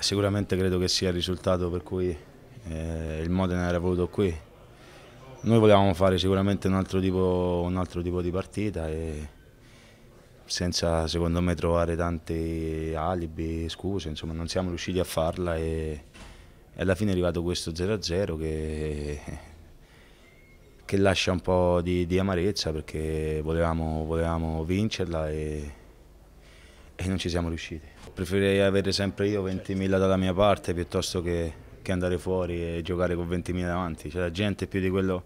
sicuramente credo che sia il risultato per cui eh, il Modena era venuto qui. Noi volevamo fare sicuramente un altro tipo, un altro tipo di partita e senza secondo me trovare tanti alibi, scuse, insomma non siamo riusciti a farla e, e alla fine è arrivato questo 0-0 che, che, lascia un po' di, di amarezza perché volevamo, volevamo vincerla e, e non ci siamo riusciti. Preferirei avere sempre io 20.000 dalla mia parte piuttosto che, che, andare fuori e giocare con 20.000 davanti. C'è cioè, la gente più di quello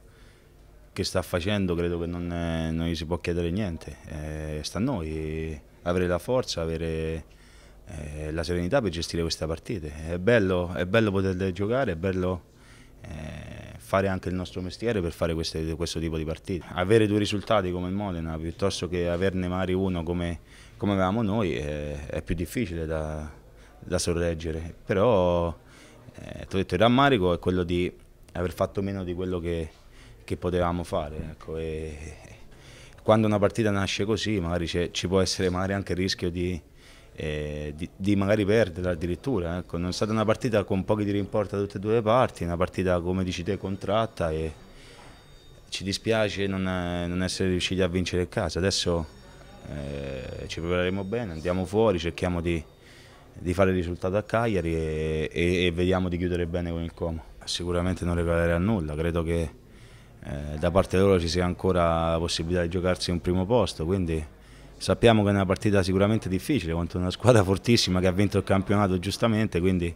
che sta facendo credo che non, è, eh, non gli si può chiedere niente. Eh, sta a noi avere la forza, avere eh, la serenità per gestire queste partite. È bello, è bello poterle giocare, è bello fare anche il nostro mestiere per fare queste, questo tipo di partite. Avere due risultati come il Modena piuttosto che averne magari uno come, come avevamo noi è, è, più difficile da, da sorreggere, però eh, ti ho detto il rammarico è quello di aver fatto meno di quello che, che potevamo fare. Ecco, e, quando una partita nasce così magari ci può essere magari anche il rischio di di, di, magari perdere addirittura. Ecco. Non è stata una partita con pochi tiri in porta da tutte e due le parti, una partita come dici te contratta e ci dispiace non, non essere riusciti a vincere il caso. Adesso eh, ci prepareremo bene, andiamo fuori, cerchiamo di, di fare il risultato a Cagliari e, e, e, vediamo di chiudere bene con il Como. Sicuramente non regalerà nulla, credo che eh, da parte loro ci sia ancora la possibilità di giocarsi un primo posto, quindi Sappiamo che è una partita sicuramente difficile contro una squadra fortissima che ha vinto il campionato giustamente, quindi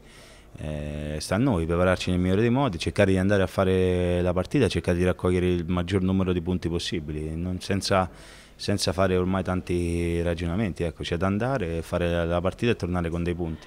eh, sta a noi prepararci nel migliore dei modi, cercare di andare a fare la partita, cercare di raccogliere il maggior numero di punti possibili, non, senza, senza, fare ormai tanti ragionamenti, ecco, c'è da andare, fare la partita e tornare con dei punti.